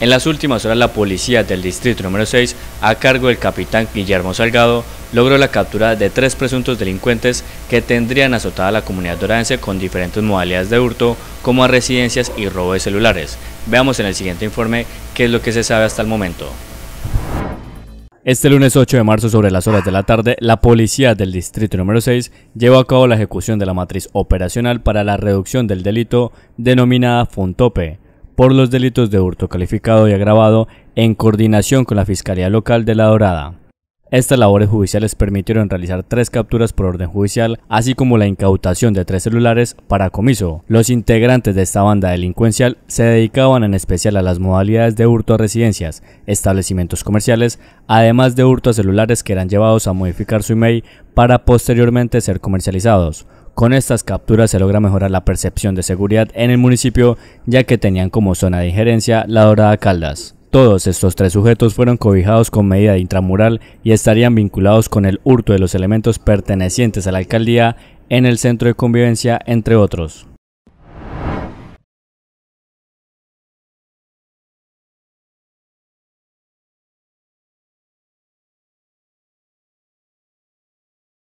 En las últimas horas la policía del distrito número 6, a cargo del capitán Guillermo Salgado, logró la captura de tres presuntos delincuentes que tendrían azotada la comunidad doradense con diferentes modalidades de hurto, como a residencias y robo de celulares. Veamos en el siguiente informe qué es lo que se sabe hasta el momento. Este lunes 8 de marzo sobre las horas de la tarde, la policía del distrito número 6 llevó a cabo la ejecución de la matriz operacional para la reducción del delito denominada Funtope, por los delitos de hurto calificado y agravado en coordinación con la Fiscalía Local de La Dorada. Estas labores judiciales permitieron realizar tres capturas por orden judicial, así como la incautación de tres celulares para comiso. Los integrantes de esta banda delincuencial se dedicaban en especial a las modalidades de hurto a residencias, establecimientos comerciales, además de hurto a celulares que eran llevados a modificar su email para posteriormente ser comercializados. Con estas capturas se logra mejorar la percepción de seguridad en el municipio, ya que tenían como zona de injerencia la Dorada Caldas. Todos estos tres sujetos fueron cobijados con medida intramural y estarían vinculados con el hurto de los elementos pertenecientes a la alcaldía en el centro de convivencia, entre otros.